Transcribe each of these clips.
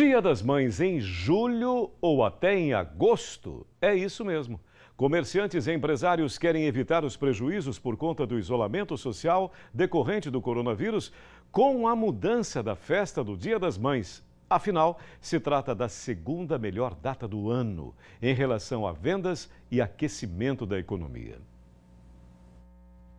Dia das Mães em julho ou até em agosto? É isso mesmo. Comerciantes e empresários querem evitar os prejuízos por conta do isolamento social decorrente do coronavírus com a mudança da festa do Dia das Mães. Afinal, se trata da segunda melhor data do ano em relação a vendas e aquecimento da economia.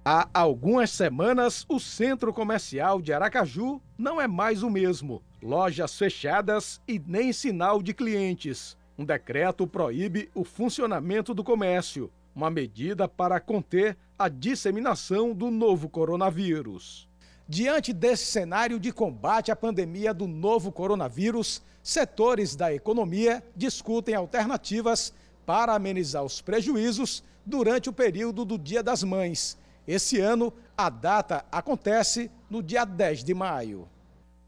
Há algumas semanas, o centro comercial de Aracaju não é mais o mesmo. Lojas fechadas e nem sinal de clientes. Um decreto proíbe o funcionamento do comércio, uma medida para conter a disseminação do novo coronavírus. Diante desse cenário de combate à pandemia do novo coronavírus, setores da economia discutem alternativas para amenizar os prejuízos durante o período do Dia das Mães. Esse ano, a data acontece no dia 10 de maio.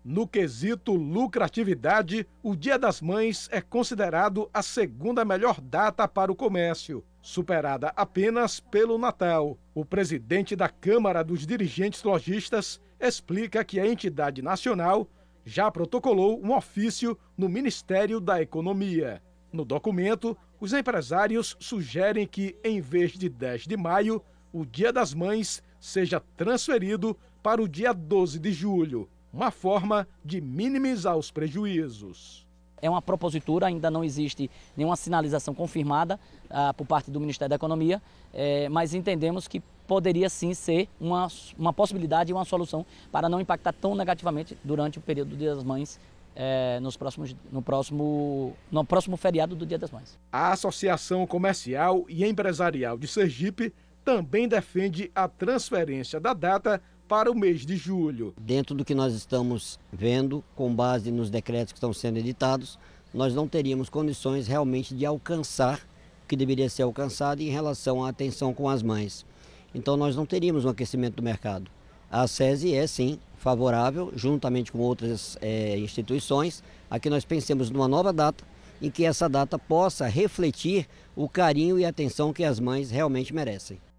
No quesito lucratividade, o Dia das Mães é considerado a segunda melhor data para o comércio, superada apenas pelo Natal. O presidente da Câmara dos Dirigentes Lojistas explica que a entidade nacional já protocolou um ofício no Ministério da Economia. No documento, os empresários sugerem que, em vez de 10 de maio, o Dia das Mães seja transferido para o dia 12 de julho, uma forma de minimizar os prejuízos. É uma propositura, ainda não existe nenhuma sinalização confirmada ah, por parte do Ministério da Economia, eh, mas entendemos que poderia sim ser uma, uma possibilidade e uma solução para não impactar tão negativamente durante o período do Dia das Mães é, nos próximos, no, próximo, no próximo feriado do Dia das Mães. A Associação Comercial e Empresarial de Sergipe também defende a transferência da data para o mês de julho. Dentro do que nós estamos vendo, com base nos decretos que estão sendo editados, nós não teríamos condições realmente de alcançar o que deveria ser alcançado em relação à atenção com as mães. Então nós não teríamos um aquecimento do mercado. A SESI é sim favorável, juntamente com outras é, instituições, a que nós pensemos numa nova data em que essa data possa refletir o carinho e atenção que as mães realmente merecem.